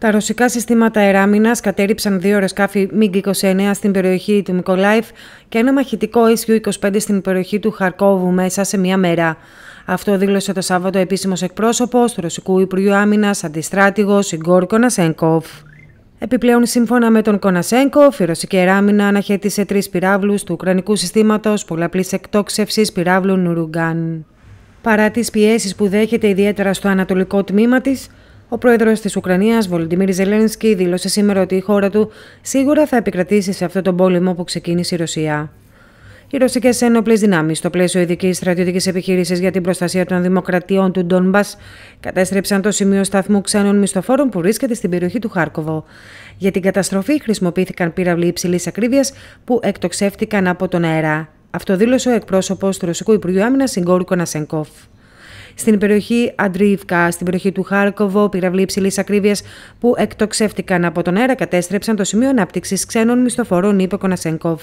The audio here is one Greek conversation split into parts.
Τα ρωσικά συστήματα εράμινας κατέριψαν δύο ρεσκάφη MiG-29 στην περιοχή του Μικολάιφ και ένα μαχητικό SU-25 στην περιοχή του Χαρκόβου μέσα σε μία μέρα. Αυτό δήλωσε το Σάββατο επίσημος εκπρόσωπος του Ρωσικού Υπουργείου Άμυνας, αντιστράτηγος Ιγκόρ Κονασέγκοφ. Επιπλέον, σύμφωνα με τον Κονασέγκοφ, η ρωσική εράμινα αναχέτησε τρεις πυράβλους του Ουκρανικού συστήματος πολλαπλής εκτόξευσης πυράβλων Νουρουγκάν. Παρά τις πιέσεις που δέχεται ιδιαίτερα στο ανατολικό τμήμα της, ο πρόεδρος της Ουκρανίας, Βολοντιμίρη Ζελένσκι, δήλωσε σήμερα ότι η χώρα του σίγουρα θα επικρατήσει σε αυτό τον πόλεμο που ξεκίνησε η Ρωσία. Οι ρωσικές ένοπλες δυνάμεις, στο πλαίσιο ειδικής στρατιωτικής επιχείρησης για την προστασία των δημοκρατιών του Ντόνμπα, κατέστρεψαν το σημείο σταθμού ξένων μισθοφόρων που βρίσκεται στην περιοχή του Χάρκοβο. Για την καταστροφή χρησιμοποιήθηκαν πύραυλοι υψηλής ακρίβειας που εκτοξεύτηκαν από τον αέρα. Αυτό δήλωσε ο εκπρόσωπος του Ρωσικού Υπουργείου Άμυνας Συγκόρου Κονασενκόφ στην περιοχή Αντρίβκα, στην περιοχή του Χάρκοβο, πυραυλοί υψηλής ακρίβειας που εκτοξεύτηκαν από τον αέρα κατέστρεψαν το σημείο ανάπτυξης ξένων μισθοφορών, είπε ο Κονασέγκοφ.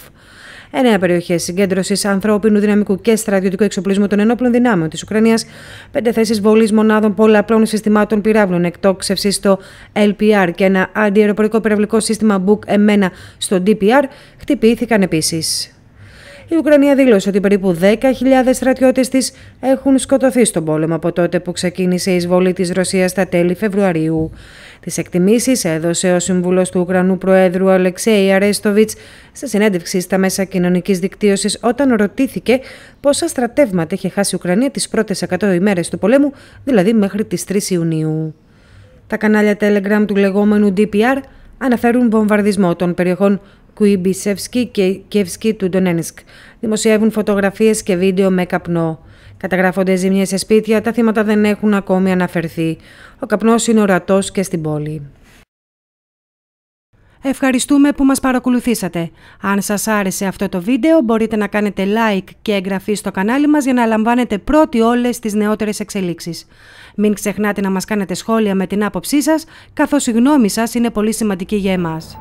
Εννέα περιοχές συγκέντρωσης ανθρώπινου δυναμικού και στρατιωτικού εξοπλισμού των ενόπλων δυνάμεων της Ουκρανίας, πέντε θέσεις βολής μονάδων πολλαπλών συστημάτων πυράβλων εκτόξευση στο LPR και ένα αντιεροπορικό πυραυλικό σύστημα Book M1 στο DPR χτυπήθηκαν επίσης η Ουκρανία δήλωσε ότι περίπου 10.000 στρατιώτες της έχουν σκοτωθεί στον πόλεμο από τότε που ξεκίνησε η εισβολή της Ρωσίας στα τέλη Φεβρουαρίου. Τις εκτιμήσεις έδωσε ο σύμβουλος του Ουκρανού Προέδρου Αλεξέη Αρέστοβιτ σε συνέντευξη στα μέσα κοινωνικής δικτύωσης όταν ρωτήθηκε πόσα στρατεύματα είχε χάσει η Ουκρανία τις πρώτες 100 ημέρες του πολέμου, δηλαδή μέχρι τις 3 Ιουνίου. Τα κανάλια Telegram του λεγόμενου DPR αναφέρουν βομβαρδισμό των περιοχών Κουιμπισεύσκη και Κεύσκη του Ντονένσκ. Δημοσιεύουν φωτογραφίες και βίντεο με καπνό. Καταγράφονται ζημιές σε σπίτια, τα θύματα δεν έχουν ακόμη αναφερθεί. Ο καπνός είναι ορατός και στην πόλη. Ευχαριστούμε που μας παρακολουθήσατε. Αν σας άρεσε αυτό το βίντεο μπορείτε να κάνετε like και εγγραφή στο κανάλι μας για να λαμβάνετε πρώτοι όλες τις νεότερες εξελίξεις. Μην ξεχνάτε να μας κάνετε σχόλια με την άποψή σας, καθώς η γνώμη σας είναι πολύ σημαντική για εμάς.